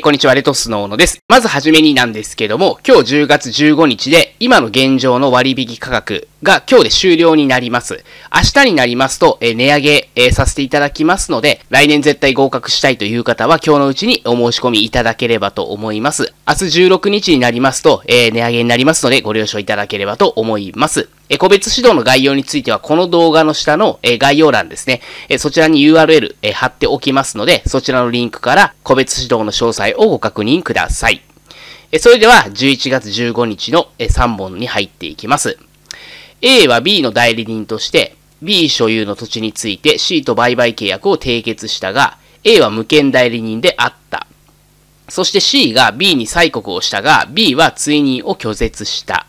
こんにちは、レトスの小野です。まずはじめになんですけども、今日10月15日で、今の現状の割引価格が今日で終了になります。明日になりますと、え値上げ、えさせていただきますので、来年絶対合格したいという方は、今日のうちにお申し込みいただければと思います。明日16日になりますと、え値上げになりますので、ご了承いただければと思います。え個別指導の概要については、この動画の下の、え概要欄ですね、えそちらに URL、え貼っておきますので、そちらのリンクから個別指導の詳細をご確認ください。えそれでは、11月15日の、え3本に入っていきます。A は B の代理人として、B 所有の土地について C と売買契約を締結したが、A は無権代理人であった。そして C が B に催告をしたが、B は追認を拒絶した。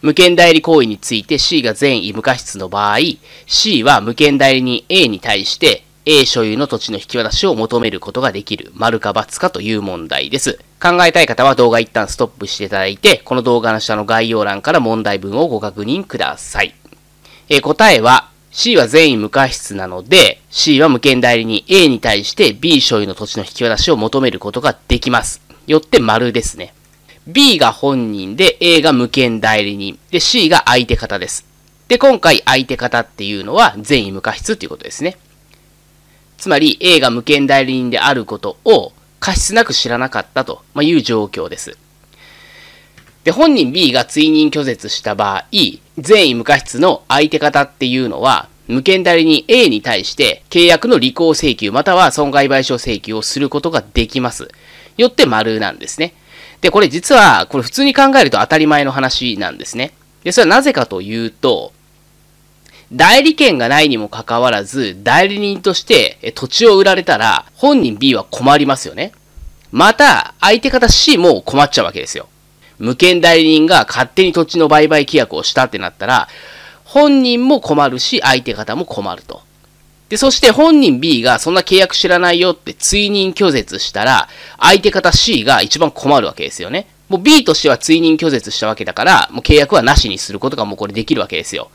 無権代理行為について C が善意無過失の場合、C は無権代理人 A に対して A 所有の土地の引き渡しを求めることができる、丸か×かという問題です。考えたい方は動画一旦ストップしていただいて、この動画の下の概要欄から問題文をご確認ください。えー、答えは、C は全員無過失なので、C は無権代理人 A に対して B 所有の土地の引き渡しを求めることができます。よって丸ですね。B が本人で A が無権代理人。で、C が相手方です。で、今回相手方っていうのは善意無過失っていうことですね。つまり A が無権代理人であることを過失なく知らなかったという状況です。で、本人 B が追認拒絶した場合、善意無過失の相手方っていうのは、無権代理人 A に対して契約の履行請求または損害賠償請求をすることができます。よって丸なんですね。で、これ実は、これ普通に考えると当たり前の話なんですね。で、それはなぜかというと、代理権がないにもかかわらず、代理人として土地を売られたら、本人 B は困りますよね。また、相手方 C も困っちゃうわけですよ。無権代理人が勝手に土地の売買規約をしたってなったら、本人も困るし、相手方も困ると。で、そして本人 B がそんな契約知らないよって追認拒絶したら、相手方 C が一番困るわけですよね。もう B としては追認拒絶したわけだから、もう契約はなしにすることがもうこれできるわけですよ。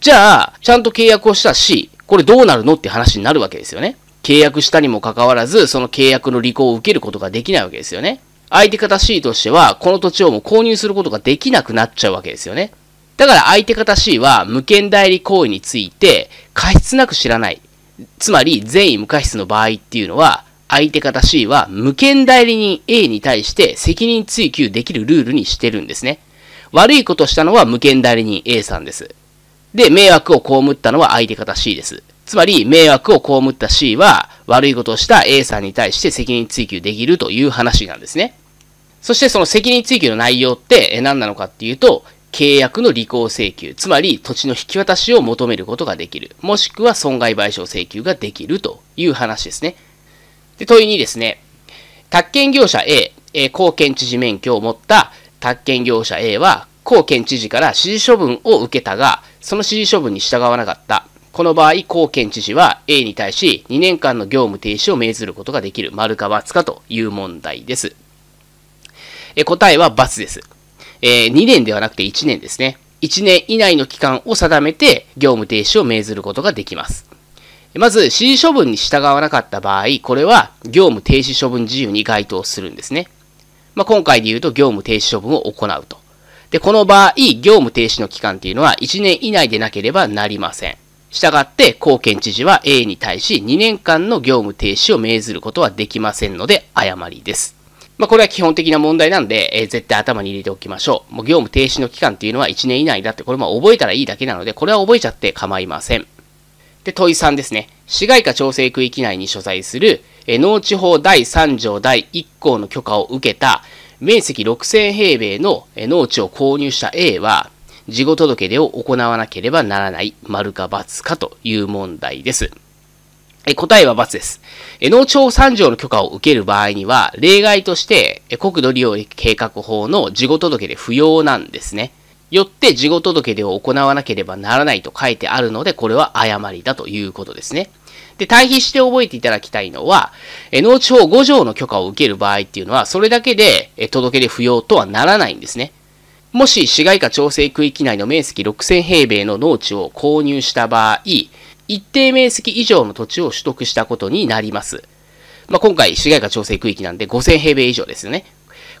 じゃあ、ちゃんと契約をした C、これどうなるのって話になるわけですよね。契約したにもかかわらず、その契約の履行を受けることができないわけですよね。相手方 C としては、この土地をもう購入することができなくなっちゃうわけですよね。だから相手方 C は無権代理行為について過失なく知らない。つまり善意無過失の場合っていうのは、相手方 C は無権代理人 A に対して責任追及できるルールにしてるんですね。悪いことしたのは無権代理人 A さんです。で、迷惑を被ったのは相手方 C です。つまり、迷惑を被った C は悪いことをした A さんに対して責任追及できるという話なんですね。そしてその責任追及の内容って何なのかっていうと、契約の履行請求、つまり土地の引き渡しを求めることができる。もしくは損害賠償請求ができるという話ですね。で、問いにですね、宅建業者 A、えー、公知事免許を持った宅建業者 A は、公建知事から指示処分を受けたが、その指示処分に従わなかった。この場合、公建知事は A に対し2年間の業務停止を命ずることができる。丸か×かという問題です。え答えは×です。えー、2年ではなくて1年ですね。1年以内の期間を定めて業務停止を命ずることができます。まず、指示処分に従わなかった場合、これは業務停止処分自由に該当するんですね。まあ、今回で言うと業務停止処分を行うと。で、この場合、業務停止の期間っていうのは1年以内でなければなりません。したがって、高検知事は A に対し2年間の業務停止を命ずることはできませんので、誤りです。まあ、これは基本的な問題なんで、えー、絶対頭に入れておきましょう。もう業務停止の期間っていうのは1年以内だって、これも覚えたらいいだけなので、これは覚えちゃって構いません。で、問い3ですね。市街化調整区域内に所在する、え農地法第3条第1項の許可を受けた、面積6000平米の農地を購入した A は、事後届出を行わなければならない、丸か×かという問題です。答えは×です。農町3条の許可を受ける場合には、例外として国土利用計画法の事後届で不要なんですね。よって事後届でを行わなければならないと書いてあるので、これは誤りだということですね。で、対比して覚えていただきたいのは、農地法5条の許可を受ける場合っていうのは、それだけで届け出不要とはならないんですね。もし市街化調整区域内の面積6000平米の農地を購入した場合、一定面積以上の土地を取得したことになります。まあ、今回、市街化調整区域なんで5000平米以上ですよね。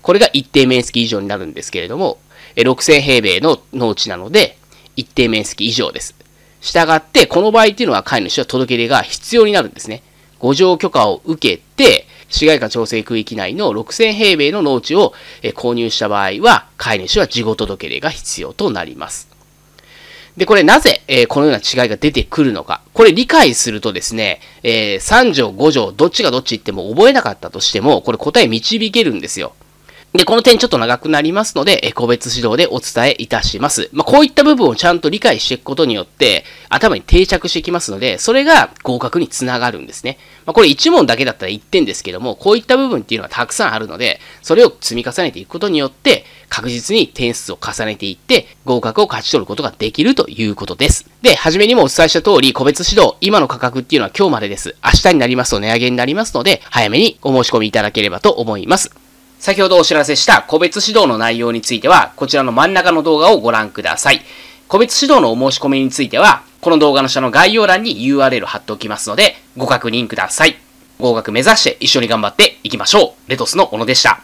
これが一定面積以上になるんですけれども、6000平米の農地なので、一定面積以上です。したがって、この場合っていうのは飼い主は届け出が必要になるんですね。誤条許可を受けて、市街化調整区域内の6000平米の農地を購入した場合は、飼い主は事後届出が必要となります。で、これなぜ、えー、このような違いが出てくるのか。これ理解するとですね、えー、3条5条どっちがどっち言っても覚えなかったとしても、これ答え導けるんですよ。で、この点ちょっと長くなりますので、え個別指導でお伝えいたします。まあ、こういった部分をちゃんと理解していくことによって、頭に定着していきますので、それが合格につながるんですね。まあ、これ1問だけだったら1点ですけども、こういった部分っていうのはたくさんあるので、それを積み重ねていくことによって、確実に点数を重ねていって、合格を勝ち取ることができるということです。で、はじめにもお伝えした通り、個別指導、今の価格っていうのは今日までです。明日になりますと値上げになりますので、早めにお申し込みいただければと思います。先ほどお知らせした個別指導の内容については、こちらの真ん中の動画をご覧ください。個別指導のお申し込みについては、この動画の下の概要欄に URL 貼っておきますので、ご確認ください。合格目指して一緒に頑張っていきましょう。レトスの小野でした。